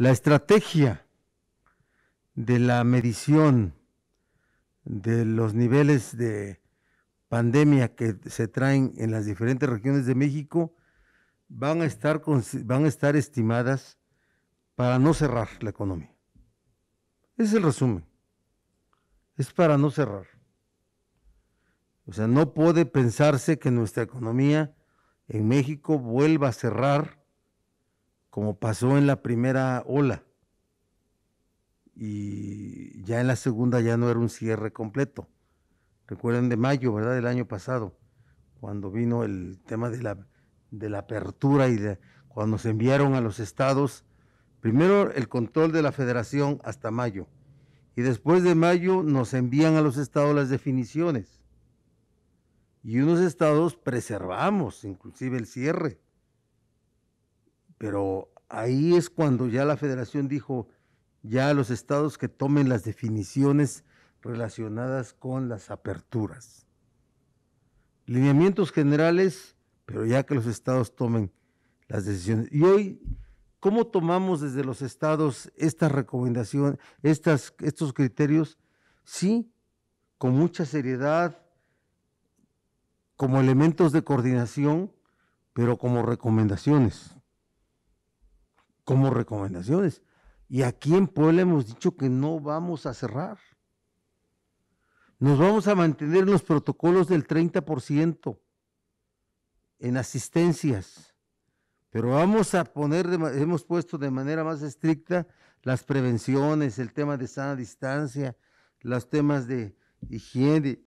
La estrategia de la medición de los niveles de pandemia que se traen en las diferentes regiones de México van a estar, van a estar estimadas para no cerrar la economía. Ese es el resumen. Es para no cerrar. O sea, no puede pensarse que nuestra economía en México vuelva a cerrar como pasó en la primera ola. Y ya en la segunda ya no era un cierre completo. Recuerden de mayo, ¿verdad? Del año pasado, cuando vino el tema de la, de la apertura y de, cuando se enviaron a los estados, primero el control de la federación hasta mayo. Y después de mayo nos envían a los estados las definiciones. Y unos estados preservamos inclusive el cierre pero ahí es cuando ya la federación dijo, ya los estados que tomen las definiciones relacionadas con las aperturas. Lineamientos generales, pero ya que los estados tomen las decisiones. Y hoy, ¿cómo tomamos desde los estados estas recomendaciones, estos criterios? Sí, con mucha seriedad, como elementos de coordinación, pero como recomendaciones como recomendaciones. Y aquí en Puebla hemos dicho que no vamos a cerrar. Nos vamos a mantener los protocolos del 30% en asistencias, pero vamos a poner, hemos puesto de manera más estricta las prevenciones, el tema de sana distancia, los temas de higiene,